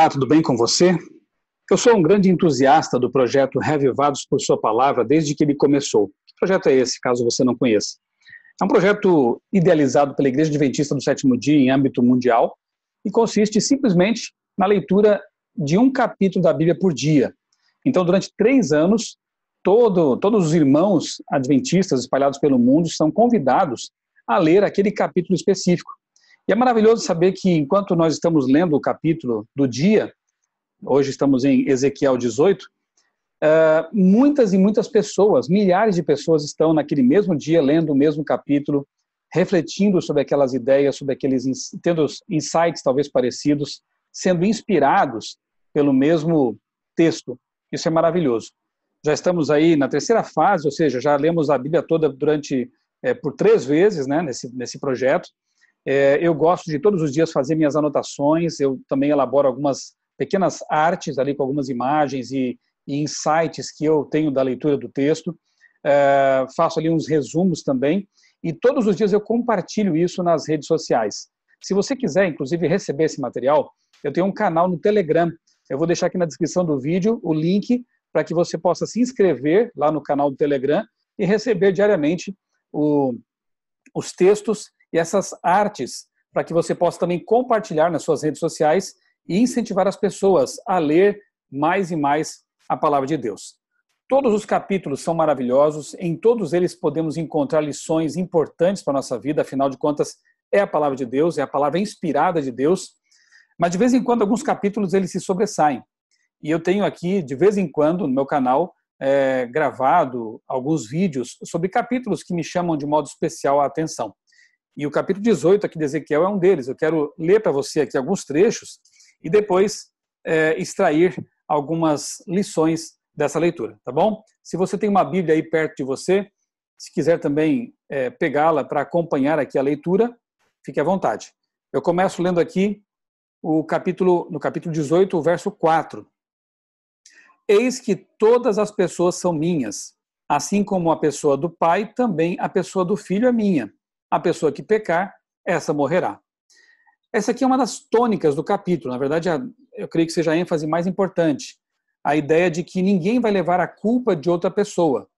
Olá, tudo bem com você? Eu sou um grande entusiasta do projeto Revivados por Sua Palavra desde que ele começou. Que projeto é esse, caso você não conheça? É um projeto idealizado pela Igreja Adventista do Sétimo Dia em âmbito mundial e consiste simplesmente na leitura de um capítulo da Bíblia por dia. Então, durante três anos, todo, todos os irmãos adventistas espalhados pelo mundo são convidados a ler aquele capítulo específico. E é maravilhoso saber que enquanto nós estamos lendo o capítulo do dia, hoje estamos em Ezequiel 18, eh, muitas e muitas pessoas, milhares de pessoas estão naquele mesmo dia lendo o mesmo capítulo, refletindo sobre aquelas ideias, sobre aqueles tendo insights talvez parecidos, sendo inspirados pelo mesmo texto. Isso é maravilhoso. Já estamos aí na terceira fase, ou seja, já lemos a Bíblia toda durante é, por três vezes, né, nesse nesse projeto. É, eu gosto de todos os dias fazer minhas anotações, eu também elaboro algumas pequenas artes ali com algumas imagens e, e insights que eu tenho da leitura do texto. É, faço ali uns resumos também e todos os dias eu compartilho isso nas redes sociais. Se você quiser, inclusive, receber esse material, eu tenho um canal no Telegram. Eu vou deixar aqui na descrição do vídeo o link para que você possa se inscrever lá no canal do Telegram e receber diariamente o, os textos e essas artes para que você possa também compartilhar nas suas redes sociais e incentivar as pessoas a ler mais e mais a palavra de Deus. Todos os capítulos são maravilhosos, em todos eles podemos encontrar lições importantes para a nossa vida, afinal de contas, é a palavra de Deus, é a palavra inspirada de Deus, mas de vez em quando alguns capítulos eles se sobressaem. E eu tenho aqui, de vez em quando, no meu canal, é, gravado alguns vídeos sobre capítulos que me chamam de modo especial a atenção. E o capítulo 18 aqui de Ezequiel é um deles. Eu quero ler para você aqui alguns trechos e depois é, extrair algumas lições dessa leitura, tá bom? Se você tem uma Bíblia aí perto de você, se quiser também é, pegá-la para acompanhar aqui a leitura, fique à vontade. Eu começo lendo aqui o capítulo, no capítulo 18, o verso 4. Eis que todas as pessoas são minhas, assim como a pessoa do pai, também a pessoa do filho é minha a pessoa que pecar, essa morrerá. Essa aqui é uma das tônicas do capítulo, na verdade, eu creio que seja a ênfase mais importante. A ideia de que ninguém vai levar a culpa de outra pessoa.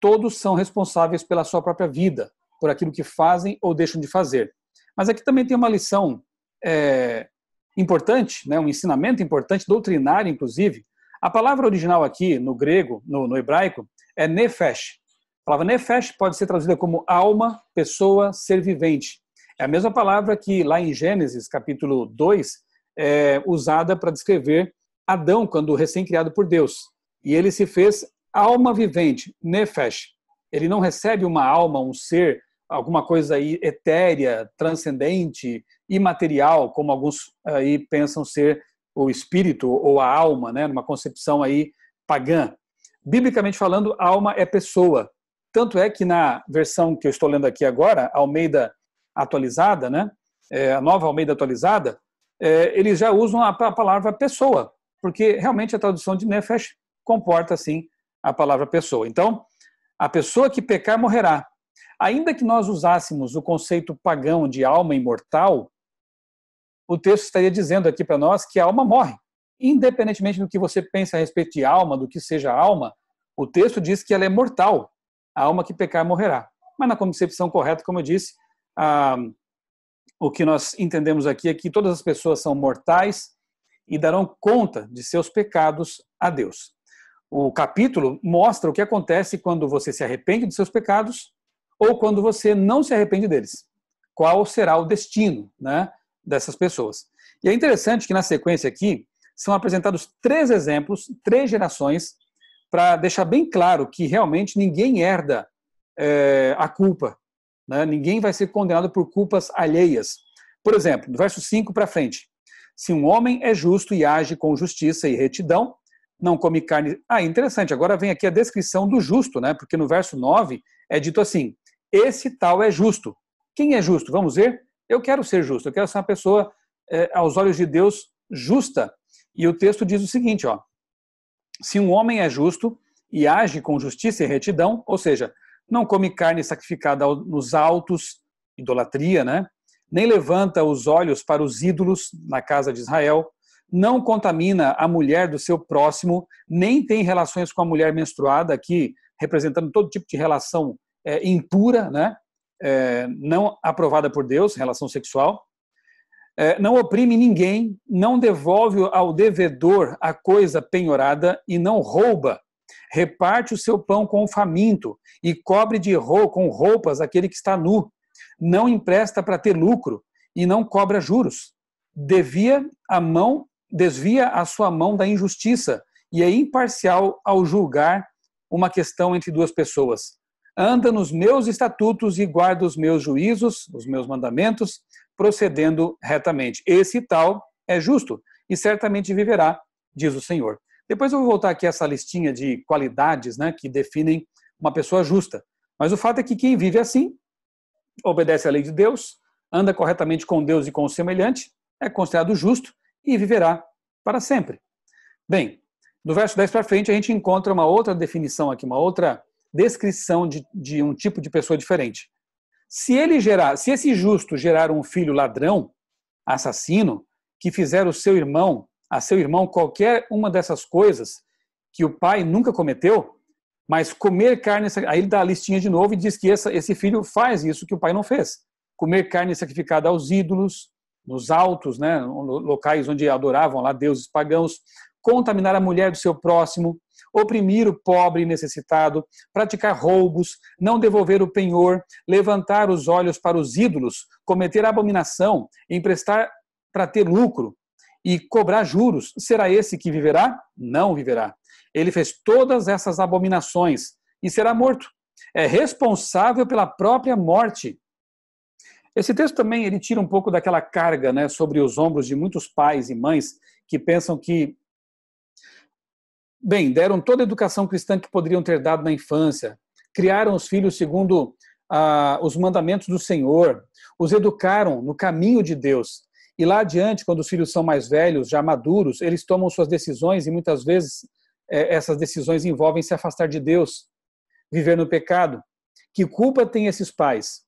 Todos são responsáveis pela sua própria vida, por aquilo que fazem ou deixam de fazer. Mas aqui também tem uma lição é, importante, né, um ensinamento importante, doutrinário, inclusive. A palavra original aqui, no grego, no, no hebraico, é nefesh, a palavra nefesh pode ser traduzida como alma, pessoa, ser vivente. É a mesma palavra que lá em Gênesis, capítulo 2, é usada para descrever Adão quando recém-criado por Deus. E ele se fez alma vivente, nefesh. Ele não recebe uma alma, um ser, alguma coisa aí etérea, transcendente, imaterial, como alguns aí pensam ser o espírito ou a alma, né, numa concepção aí pagã. Biblicamente falando, alma é pessoa. Tanto é que na versão que eu estou lendo aqui agora, Almeida atualizada, né? É, a nova Almeida atualizada, é, eles já usam a, a, palavra pessoa, porque realmente a tradução de Nefesh comporta, assim, a palavra pessoa. Então, a pessoa que pecar morrerá. Ainda que nós usássemos o conceito pagão de alma imortal, o texto estaria dizendo aqui para nós que a alma morre. Independentemente do que você pense a respeito de alma, do que seja alma, o texto diz que ela é mortal a alma que pecar morrerá. Mas na concepção correta, como eu disse, ah, o que nós entendemos aqui é que todas as pessoas são mortais e darão conta de seus pecados a Deus. O capítulo mostra o que acontece quando você se arrepende dos seus pecados ou quando você não se arrepende deles. Qual será o destino né, dessas pessoas? E é interessante que na sequência aqui são apresentados três exemplos, três gerações para deixar bem claro que realmente ninguém herda é, a culpa. Né? Ninguém vai ser condenado por culpas alheias. Por exemplo, do verso 5 para frente. Se um homem é justo e age com justiça e retidão, não come carne. Ah, interessante, agora vem aqui a descrição do justo, né? Porque no verso 9 é dito assim: esse tal é justo. Quem é justo? Vamos ver? Eu quero ser justo, eu quero ser uma pessoa, é, aos olhos de Deus, justa. E o texto diz o seguinte: ó, se um homem é justo e age com justiça e retidão, ou seja, não come carne sacrificada nos altos, idolatria, né? Nem levanta os olhos para os ídolos na casa de Israel, não contamina a mulher do seu próximo, nem tem relações com a mulher menstruada, aqui representando todo tipo de relação é, impura, né? É, não aprovada por Deus, relação sexual, é, não oprime ninguém, não devolve ao devedor a coisa penhorada e não rouba. Reparte o seu pão com o faminto e cobre de rou com roupas aquele que está nu. Não empresta para ter lucro e não cobra juros. Devia a mão, desvia a sua mão da injustiça e é imparcial ao julgar uma questão entre duas pessoas. Anda nos meus estatutos e guarda os meus juízos, os meus mandamentos, procedendo retamente. Esse tal é justo e certamente viverá, diz o Senhor. Depois eu vou voltar aqui a essa listinha de qualidades né, que definem uma pessoa justa. Mas o fato é que quem vive assim, obedece à lei de Deus, anda corretamente com Deus e com o semelhante, é considerado justo e viverá para sempre. Bem, do verso 10 para frente, a gente encontra uma outra definição aqui, uma outra descrição de, de um tipo de pessoa diferente. Se ele gerar, se esse justo gerar um filho ladrão, assassino, que fizer o seu irmão, a seu irmão qualquer uma dessas coisas que o pai nunca cometeu, mas comer carne, aí ele dá a listinha de novo e diz que essa, esse filho faz isso que o pai não fez. Comer carne sacrificada aos ídolos, nos altos, né, locais onde adoravam lá deuses pagãos, contaminar a mulher do seu próximo, oprimir o pobre e necessitado, praticar roubos, não devolver o penhor, levantar os olhos para os ídolos, cometer abominação, emprestar para ter lucro e cobrar juros, será esse que viverá? Não viverá. Ele fez todas essas abominações e será morto. É responsável pela própria morte. Esse texto também ele tira um pouco daquela carga né, sobre os ombros de muitos pais e mães que pensam que Bem, deram toda a educação cristã que poderiam ter dado na infância, criaram os filhos segundo ah, os mandamentos do Senhor, os educaram no caminho de Deus. E lá adiante, quando os filhos são mais velhos, já maduros, eles tomam suas decisões e muitas vezes eh, essas decisões envolvem se afastar de Deus, viver no pecado. Que culpa tem esses pais?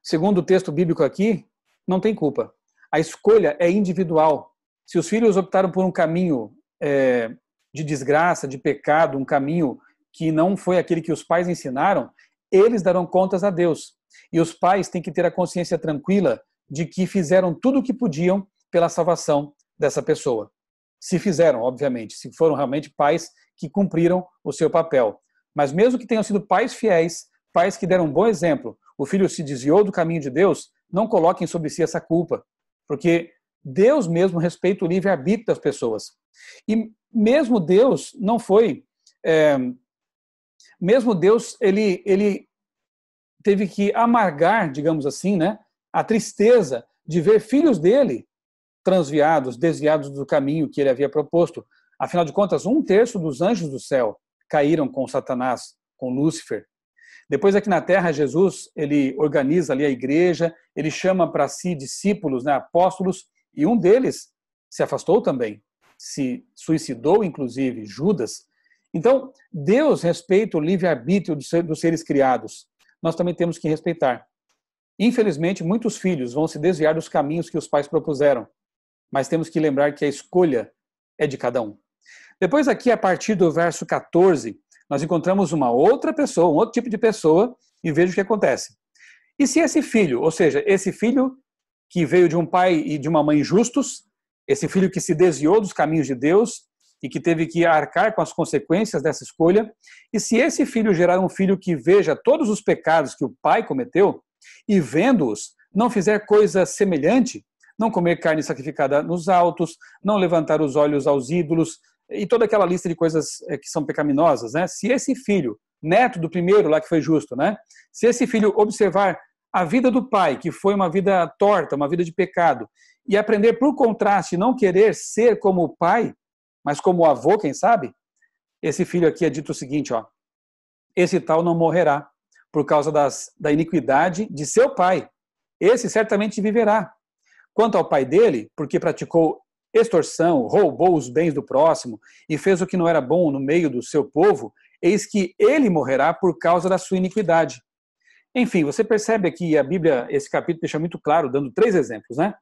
Segundo o texto bíblico aqui, não tem culpa. A escolha é individual. Se os filhos optaram por um caminho é, de desgraça, de pecado, um caminho que não foi aquele que os pais ensinaram, eles darão contas a Deus. E os pais têm que ter a consciência tranquila de que fizeram tudo o que podiam pela salvação dessa pessoa. Se fizeram, obviamente, se foram realmente pais que cumpriram o seu papel. Mas mesmo que tenham sido pais fiéis, pais que deram um bom exemplo, o filho se desviou do caminho de Deus, não coloquem sobre si essa culpa, porque Deus mesmo respeita o livre-arbítrio das pessoas. E mesmo Deus não foi. É, mesmo Deus, ele, ele teve que amargar, digamos assim, né, a tristeza de ver filhos dele transviados, desviados do caminho que ele havia proposto. Afinal de contas, um terço dos anjos do céu caíram com Satanás, com Lúcifer. Depois aqui na Terra, Jesus ele organiza ali a igreja, ele chama para si discípulos, né, apóstolos, e um deles se afastou também se suicidou, inclusive Judas. Então, Deus respeita o livre-arbítrio dos seres criados. Nós também temos que respeitar. Infelizmente, muitos filhos vão se desviar dos caminhos que os pais propuseram, mas temos que lembrar que a escolha é de cada um. Depois, aqui, a partir do verso 14, nós encontramos uma outra pessoa, um outro tipo de pessoa, e veja o que acontece. E se esse filho, ou seja, esse filho que veio de um pai e de uma mãe justos, esse filho que se desviou dos caminhos de Deus e que teve que arcar com as consequências dessa escolha. E se esse filho gerar um filho que veja todos os pecados que o pai cometeu e vendo-os não fizer coisa semelhante, não comer carne sacrificada nos altos, não levantar os olhos aos ídolos e toda aquela lista de coisas eh, que são pecaminosas, né? Se esse filho, neto do primeiro lá que foi justo, né? Se esse filho observar a vida do pai, que foi uma vida torta, uma vida de pecado, e aprender, por contraste, não querer ser como o pai, mas como o avô, quem sabe? Esse filho aqui é dito o seguinte, ó. Esse tal não morrerá por causa das, da iniquidade de seu pai. Esse certamente viverá. Quanto ao pai dele, porque praticou extorsão, roubou os bens do próximo e fez o que não era bom no meio do seu povo, eis que ele morrerá por causa da sua iniquidade. Enfim, você percebe aqui a Bíblia, esse capítulo deixa muito claro, dando três exemplos, né?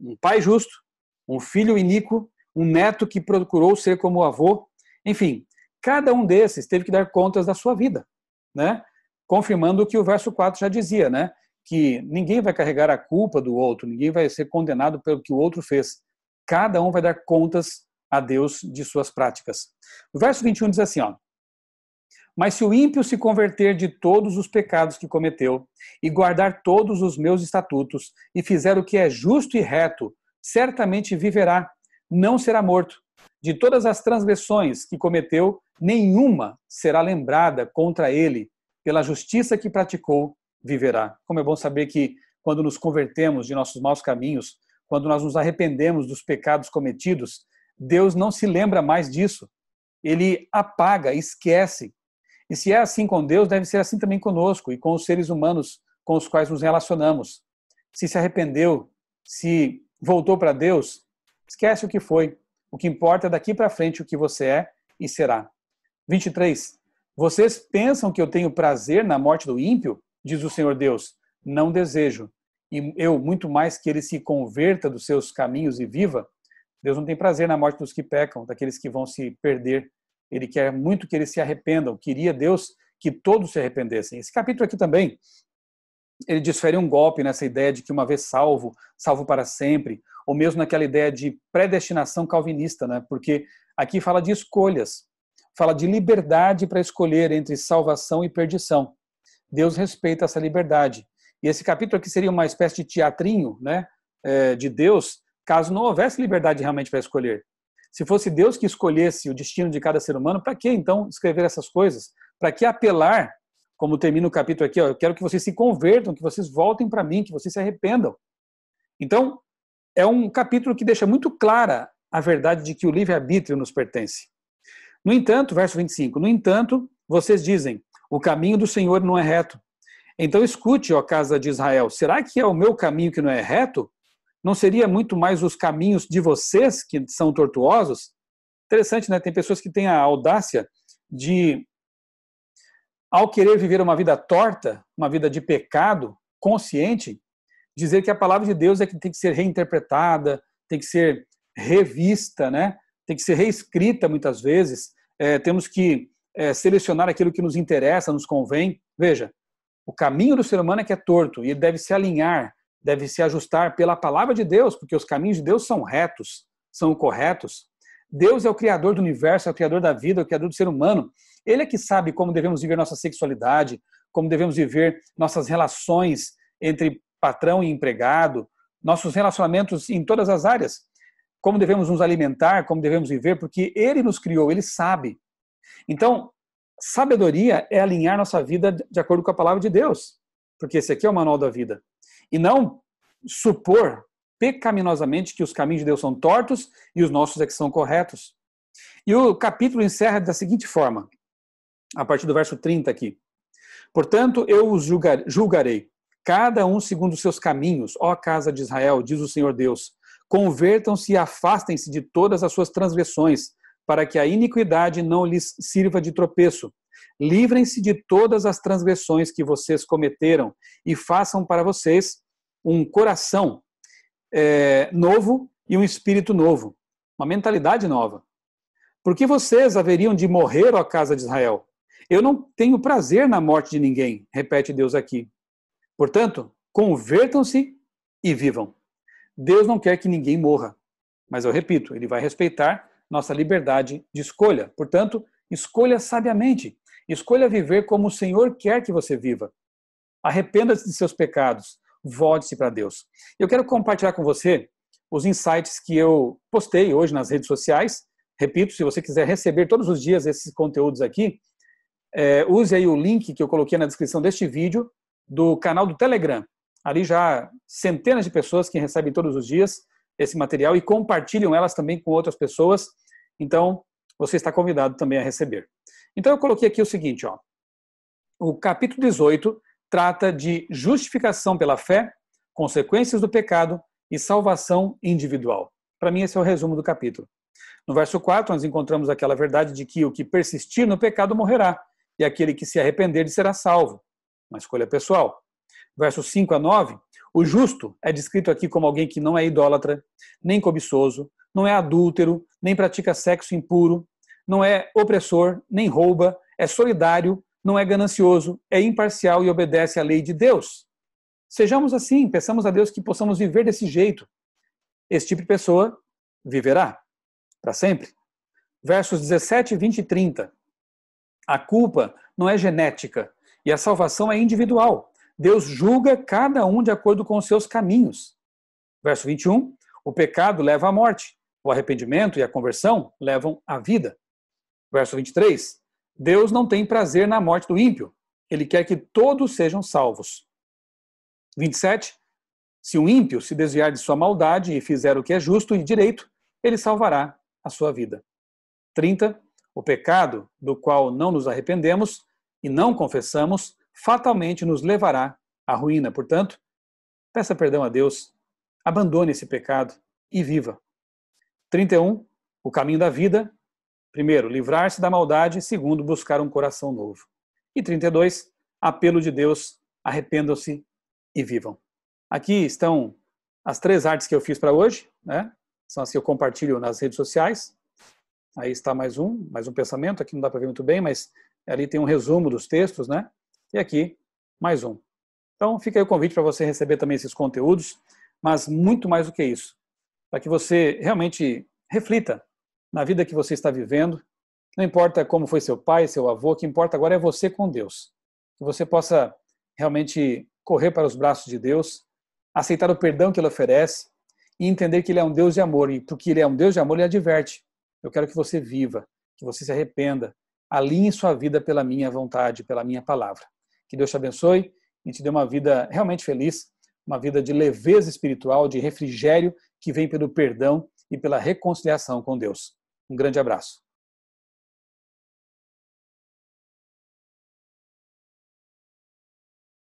um pai justo, um filho iníquo, um neto que procurou ser como o avô. Enfim, cada um desses teve que dar contas da sua vida, né? confirmando o que o verso 4 já dizia, né? que ninguém vai carregar a culpa do outro, ninguém vai ser condenado pelo que o outro fez. Cada um vai dar contas a Deus de suas práticas. O verso 21 diz assim, ó, mas se o ímpio se converter de todos os pecados que cometeu, e guardar todos os meus estatutos, e fizer o que é justo e reto, certamente viverá, não será morto. De todas as transgressões que cometeu, nenhuma será lembrada contra ele. Pela justiça que praticou, viverá. Como é bom saber que, quando nos convertemos de nossos maus caminhos, quando nós nos arrependemos dos pecados cometidos, Deus não se lembra mais disso. Ele apaga, esquece e se é assim com Deus, deve ser assim também conosco e com os seres humanos com os quais nos relacionamos. Se se arrependeu, se voltou para Deus, esquece o que foi. O que importa é daqui para frente o que você é e será. 23. Vocês pensam que eu tenho prazer na morte do ímpio? Diz o Senhor Deus. Não desejo. E eu, muito mais que ele se converta dos seus caminhos e viva. Deus não tem prazer na morte dos que pecam, daqueles que vão se perder. Ele quer muito que eles se arrependam. Queria Deus que todos se arrependessem. Esse capítulo aqui também, ele desfere um golpe nessa ideia de que uma vez salvo, salvo para sempre, ou mesmo naquela ideia de predestinação calvinista, né? porque aqui fala de escolhas, fala de liberdade para escolher entre salvação e perdição. Deus respeita essa liberdade. E esse capítulo aqui seria uma espécie de teatrinho né? É, de Deus, caso não houvesse liberdade realmente para escolher. Se fosse Deus que escolhesse o destino de cada ser humano, para que então escrever essas coisas? Para que apelar, como termina o capítulo aqui, ó, eu quero que vocês se convertam, que vocês voltem para mim, que vocês se arrependam. Então, é um capítulo que deixa muito clara a verdade de que o livre-arbítrio nos pertence. No entanto, verso 25, no entanto, vocês dizem, o caminho do Senhor não é reto. Então escute, ó casa de Israel, será que é o meu caminho que não é reto? Não seria muito mais os caminhos de vocês que são tortuosos? Interessante, né? Tem pessoas que têm a audácia de, ao querer viver uma vida torta, uma vida de pecado, consciente, dizer que a palavra de Deus é que tem que ser reinterpretada, tem que ser revista, né? Tem que ser reescrita muitas vezes. É, temos que é, selecionar aquilo que nos interessa, nos convém. Veja, o caminho do ser humano é que é torto e ele deve se alinhar deve se ajustar pela palavra de Deus, porque os caminhos de Deus são retos, são corretos. Deus é o criador do universo, é o criador da vida, é o criador do ser humano. Ele é que sabe como devemos viver nossa sexualidade, como devemos viver nossas relações entre patrão e empregado, nossos relacionamentos em todas as áreas, como devemos nos alimentar, como devemos viver, porque ele nos criou, ele sabe. Então, sabedoria é alinhar nossa vida de acordo com a palavra de Deus, porque esse aqui é o manual da vida e não supor pecaminosamente que os caminhos de Deus são tortos e os nossos é que são corretos. E o capítulo encerra da seguinte forma, a partir do verso 30 aqui. Portanto, eu os julgarei, cada um segundo os seus caminhos, ó casa de Israel, diz o Senhor Deus. Convertam-se e afastem-se de todas as suas transgressões, para que a iniquidade não lhes sirva de tropeço, Livrem-se de todas as transgressões que vocês cometeram e façam para vocês um coração é, novo e um espírito novo, uma mentalidade nova. Porque vocês haveriam de morrer, ó casa de Israel. Eu não tenho prazer na morte de ninguém, repete Deus aqui. Portanto, convertam-se e vivam. Deus não quer que ninguém morra. Mas eu repito, ele vai respeitar nossa liberdade de escolha. Portanto, escolha sabiamente. Escolha viver como o Senhor quer que você viva. Arrependa-se de seus pecados. Volte-se para Deus. Eu quero compartilhar com você os insights que eu postei hoje nas redes sociais. Repito, se você quiser receber todos os dias esses conteúdos aqui, é, use aí o link que eu coloquei na descrição deste vídeo do canal do Telegram. Ali já centenas de pessoas que recebem todos os dias esse material e compartilham elas também com outras pessoas. Então, você está convidado também a receber. Então eu coloquei aqui o seguinte, ó. O capítulo 18 trata de justificação pela fé, consequências do pecado e salvação individual. Para mim esse é o resumo do capítulo. No verso 4 nós encontramos aquela verdade de que o que persistir no pecado morrerá e aquele que se arrepender será salvo. Uma escolha pessoal. Verso 5 a 9, o justo é descrito aqui como alguém que não é idólatra, nem cobiçoso, não é adúltero, nem pratica sexo impuro, não é opressor, nem rouba, é solidário, não é ganancioso, é imparcial e obedece à lei de Deus. Sejamos assim, peçamos a Deus que possamos viver desse jeito. Esse tipo de pessoa viverá para sempre. Versos 17, 20 e 30. A culpa não é genética e a salvação é individual. Deus julga cada um de acordo com os seus caminhos. Verso 21. O pecado leva à morte, o arrependimento e a conversão levam à vida. Verso 23. Deus não tem prazer na morte do ímpio. Ele quer que todos sejam salvos. 27. Se um ímpio se desviar de sua maldade e fizer o que é justo e direito, ele salvará a sua vida. 30. O pecado, do qual não nos arrependemos e não confessamos, fatalmente nos levará à ruína. Portanto, peça perdão a Deus, abandone esse pecado e viva. 31. O caminho da vida Primeiro, livrar-se da maldade. Segundo, buscar um coração novo. E 32, apelo de Deus, arrependam-se e vivam. Aqui estão as três artes que eu fiz para hoje, né? São as que eu compartilho nas redes sociais. Aí está mais um, mais um pensamento. Aqui não dá para ver muito bem, mas ali tem um resumo dos textos, né? E aqui mais um. Então fica aí o convite para você receber também esses conteúdos, mas muito mais do que isso, para que você realmente reflita na vida que você está vivendo. Não importa como foi seu pai, seu avô, o que importa agora é você com Deus. Que você possa realmente correr para os braços de Deus, aceitar o perdão que ele oferece e entender que ele é um Deus de amor. E porque ele é um Deus de amor, ele adverte. Eu quero que você viva, que você se arrependa, alinhe sua vida pela minha vontade, pela minha palavra. Que Deus te abençoe e te dê uma vida realmente feliz, uma vida de leveza espiritual, de refrigério que vem pelo perdão e pela reconciliação com Deus. Um grande abraço.